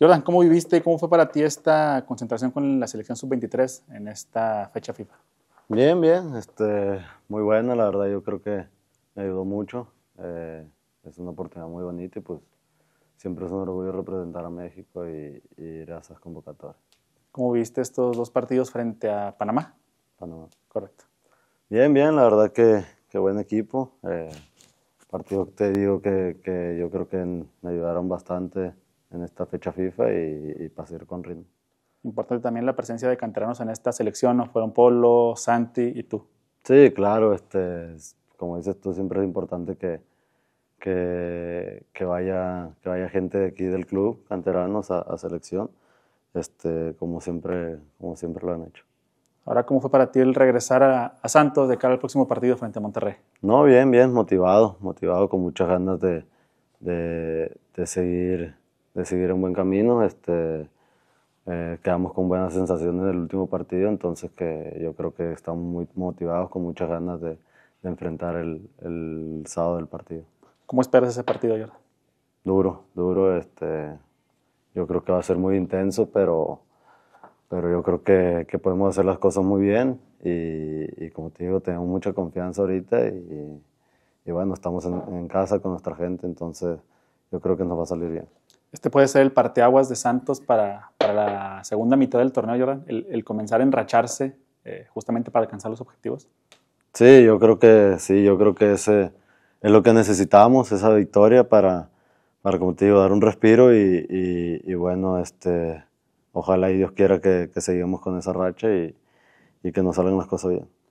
Jordan, ¿cómo viviste, cómo fue para ti esta concentración con la selección sub-23 en esta fecha FIFA? Bien, bien, este, muy buena, la verdad yo creo que me ayudó mucho, eh, es una oportunidad muy bonita y pues siempre es un orgullo representar a México y, y ir a esas convocatorias. ¿Cómo viste estos dos partidos frente a Panamá? Panamá. Correcto. Bien, bien, la verdad que, buen equipo, eh, partido que te digo que, que yo creo que me ayudaron bastante en esta fecha FIFA y, para seguir con ritmo. Importante también la presencia de canteranos en esta selección, ¿no? Fueron Polo, Santi y tú. Sí, claro, este, como dices tú, siempre es importante que, que, vaya, que vaya gente de aquí del club, canteranos a, selección, este, como, siempre, como siempre lo han hecho. Ahora, ¿cómo fue para ti el regresar a, Santos de cara al próximo partido frente a Monterrey? No, bien, bien, motivado, motivado, con muchas ganas de, de, de seguir decidir un buen camino. Este, eh, quedamos con buenas sensaciones del último partido, entonces que yo creo que estamos muy motivados, con muchas ganas de, enfrentar el, sábado del partido. ¿Cómo esperas ese partido, Jordan? Duro, duro. Este, yo creo que va a ser muy intenso, pero, pero yo creo que, podemos hacer las cosas muy bien y, como te digo, tenemos mucha confianza ahorita y, bueno, estamos en casa con nuestra gente, entonces yo creo que nos va a salir bien. Este puede ser el parteaguas de Santos para, para la segunda mitad del torneo, Jordan, el, comenzar a enracharse eh, justamente para alcanzar los objetivos. Sí, yo creo que sí, yo creo que ese es lo que necesitamos, esa victoria para, para como te digo, dar un respiro y, y, bueno, este, ojalá y Dios quiera que, que seguimos con esa racha y, y que nos salgan las cosas bien.